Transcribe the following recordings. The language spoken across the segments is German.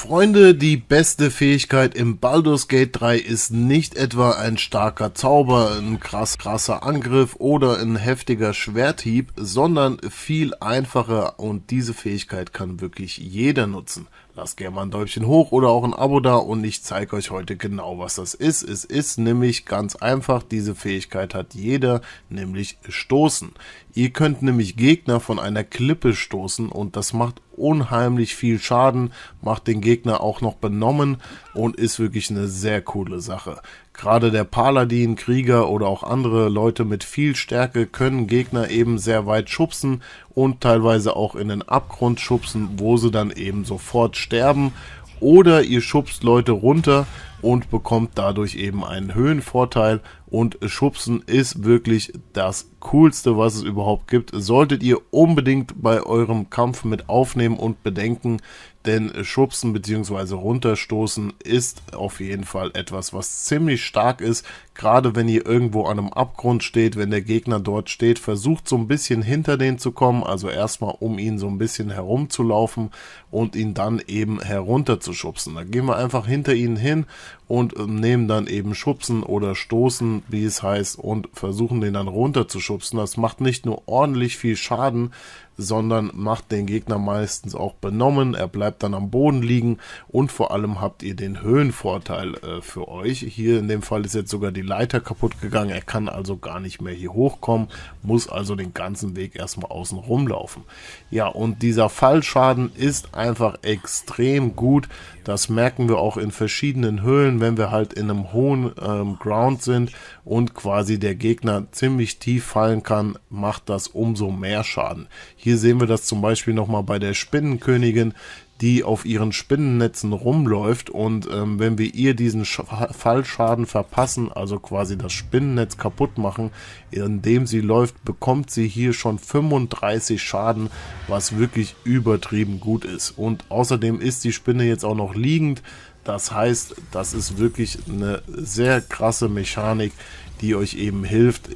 Freunde, die beste Fähigkeit im Baldur's Gate 3 ist nicht etwa ein starker Zauber, ein krass krasser Angriff oder ein heftiger Schwerthieb, sondern viel einfacher und diese Fähigkeit kann wirklich jeder nutzen. Lasst gerne mal ein Däumchen hoch oder auch ein Abo da und ich zeige euch heute genau, was das ist. Es ist nämlich ganz einfach, diese Fähigkeit hat jeder, nämlich Stoßen. Ihr könnt nämlich Gegner von einer Klippe stoßen und das macht unheimlich viel Schaden, macht den Gegner auch noch benommen und ist wirklich eine sehr coole Sache. Gerade der Paladin, Krieger oder auch andere Leute mit viel Stärke können Gegner eben sehr weit schubsen und teilweise auch in den Abgrund schubsen, wo sie dann eben sofort sterben. Oder ihr schubst Leute runter und bekommt dadurch eben einen Höhenvorteil. Und Schubsen ist wirklich das Coolste, was es überhaupt gibt. Solltet ihr unbedingt bei eurem Kampf mit aufnehmen und bedenken, denn Schubsen bzw. runterstoßen ist auf jeden Fall etwas, was ziemlich stark ist. Gerade wenn ihr irgendwo an einem Abgrund steht, wenn der Gegner dort steht, versucht so ein bisschen hinter den zu kommen, also erstmal um ihn so ein bisschen herumzulaufen und ihn dann eben herunterzuschubsen. Da gehen wir einfach hinter ihn hin, und ähm, nehmen dann eben Schubsen oder Stoßen, wie es heißt, und versuchen den dann runterzuschubsen. Das macht nicht nur ordentlich viel Schaden, sondern macht den Gegner meistens auch benommen. Er bleibt dann am Boden liegen und vor allem habt ihr den Höhenvorteil äh, für euch. Hier in dem Fall ist jetzt sogar die Leiter kaputt gegangen. Er kann also gar nicht mehr hier hochkommen, muss also den ganzen Weg erstmal außen rumlaufen. Ja, und dieser Fallschaden ist einfach extrem gut. Das merken wir auch in verschiedenen Höhen erfüllen, wenn wir halt in einem hohen ähm, Ground sind und quasi der Gegner ziemlich tief fallen kann, macht das umso mehr Schaden. Hier sehen wir das zum Beispiel nochmal bei der Spinnenkönigin, die auf ihren Spinnennetzen rumläuft und ähm, wenn wir ihr diesen Sch Fallschaden verpassen, also quasi das Spinnennetz kaputt machen, indem sie läuft, bekommt sie hier schon 35 Schaden, was wirklich übertrieben gut ist. Und außerdem ist die Spinne jetzt auch noch liegend, das heißt, das ist wirklich eine sehr krasse Mechanik, die euch eben hilft,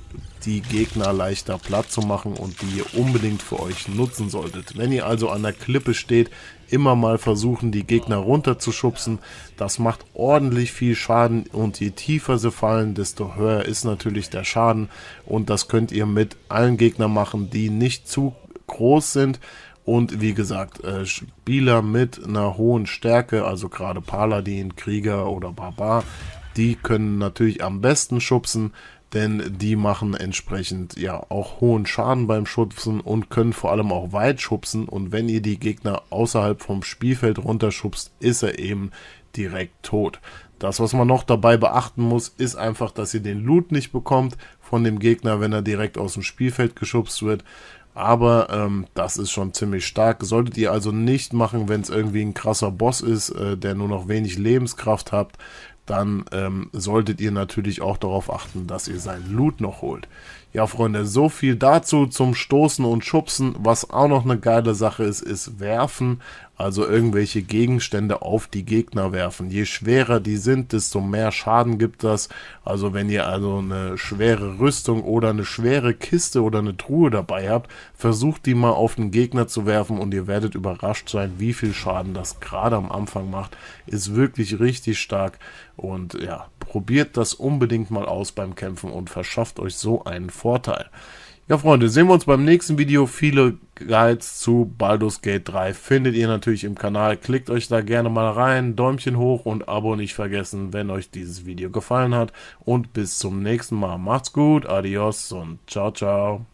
die Gegner leichter platt zu machen und die ihr unbedingt für euch nutzen solltet. Wenn ihr also an der Klippe steht, immer mal versuchen, die Gegner runterzuschubsen. Das macht ordentlich viel Schaden und je tiefer sie fallen, desto höher ist natürlich der Schaden. Und das könnt ihr mit allen Gegnern machen, die nicht zu groß sind und wie gesagt, äh, Spieler mit einer hohen Stärke, also gerade Paladin, Krieger oder Barbar, die können natürlich am besten schubsen, denn die machen entsprechend ja auch hohen Schaden beim Schubsen und können vor allem auch weit schubsen. Und wenn ihr die Gegner außerhalb vom Spielfeld runterschubst, ist er eben direkt tot. Das, was man noch dabei beachten muss, ist einfach, dass ihr den Loot nicht bekommt von dem Gegner, wenn er direkt aus dem Spielfeld geschubst wird. Aber ähm, das ist schon ziemlich stark. Solltet ihr also nicht machen, wenn es irgendwie ein krasser Boss ist, äh, der nur noch wenig Lebenskraft habt, dann ähm, solltet ihr natürlich auch darauf achten, dass ihr sein Loot noch holt. Ja, Freunde, so viel dazu zum Stoßen und Schubsen. Was auch noch eine geile Sache ist, ist Werfen also irgendwelche Gegenstände auf die Gegner werfen. Je schwerer die sind, desto mehr Schaden gibt das. Also wenn ihr also eine schwere Rüstung oder eine schwere Kiste oder eine Truhe dabei habt, versucht die mal auf den Gegner zu werfen und ihr werdet überrascht sein, wie viel Schaden das gerade am Anfang macht. Ist wirklich richtig stark und ja, probiert das unbedingt mal aus beim Kämpfen und verschafft euch so einen Vorteil. Ja, Freunde, sehen wir uns beim nächsten Video. Viele Guides zu Baldur's Gate 3 findet ihr natürlich im Kanal. Klickt euch da gerne mal rein. Däumchen hoch und Abo nicht vergessen, wenn euch dieses Video gefallen hat. Und bis zum nächsten Mal. Macht's gut, adios und ciao, ciao.